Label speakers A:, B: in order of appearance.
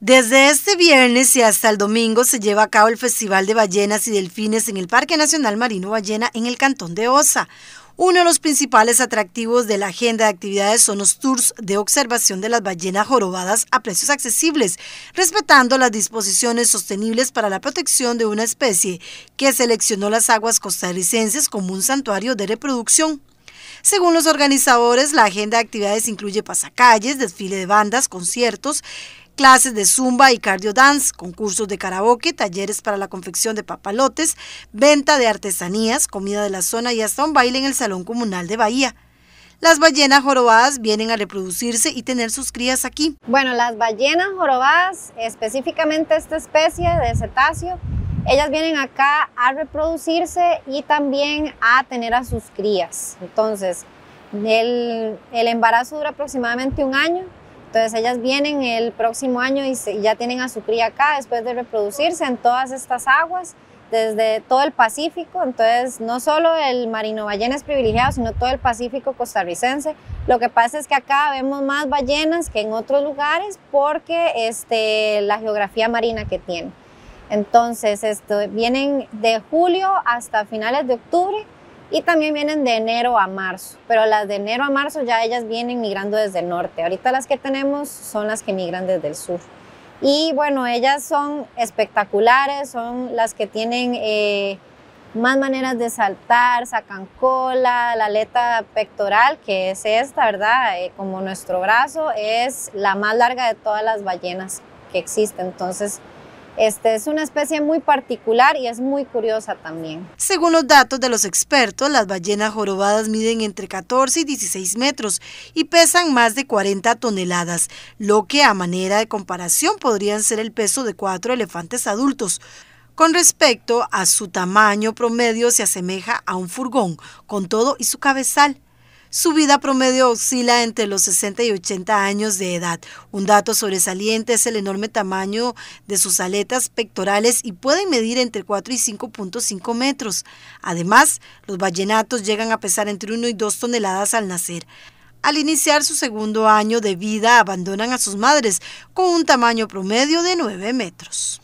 A: Desde este viernes y hasta el domingo se lleva a cabo el Festival de Ballenas y Delfines en el Parque Nacional Marino Ballena en el Cantón de Osa. Uno de los principales atractivos de la agenda de actividades son los tours de observación de las ballenas jorobadas a precios accesibles, respetando las disposiciones sostenibles para la protección de una especie que seleccionó las aguas costarricenses como un santuario de reproducción. Según los organizadores, la agenda de actividades incluye pasacalles, desfile de bandas, conciertos, clases de zumba y cardio dance, concursos de karaoke, talleres para la confección de papalotes, venta de artesanías, comida de la zona y hasta un baile en el Salón Comunal de Bahía. Las ballenas jorobadas vienen a reproducirse y tener sus crías aquí. Bueno, las ballenas jorobadas,
B: específicamente esta especie de cetáceo, ellas vienen acá a reproducirse y también a tener a sus crías. Entonces, el, el embarazo dura aproximadamente un año entonces ellas vienen el próximo año y ya tienen a su cría acá después de reproducirse en todas estas aguas, desde todo el Pacífico. Entonces no solo el marino ballena es privilegiado, sino todo el Pacífico costarricense. Lo que pasa es que acá vemos más ballenas que en otros lugares porque este, la geografía marina que tiene. Entonces esto, vienen de julio hasta finales de octubre y también vienen de enero a marzo, pero las de enero a marzo ya ellas vienen migrando desde el norte. Ahorita las que tenemos son las que migran desde el sur. Y bueno, ellas son espectaculares, son las que tienen eh, más maneras de saltar, sacan cola, la aleta pectoral, que es esta, ¿verdad? Eh, como nuestro brazo, es la más larga de todas las ballenas que existen. Entonces, este, es una especie muy particular y es muy curiosa también.
A: Según los datos de los expertos, las ballenas jorobadas miden entre 14 y 16 metros y pesan más de 40 toneladas, lo que a manera de comparación podrían ser el peso de cuatro elefantes adultos. Con respecto a su tamaño promedio se asemeja a un furgón, con todo y su cabezal. Su vida promedio oscila entre los 60 y 80 años de edad. Un dato sobresaliente es el enorme tamaño de sus aletas pectorales y pueden medir entre 4 y 5.5 metros. Además, los ballenatos llegan a pesar entre 1 y 2 toneladas al nacer. Al iniciar su segundo año de vida, abandonan a sus madres con un tamaño promedio de 9 metros.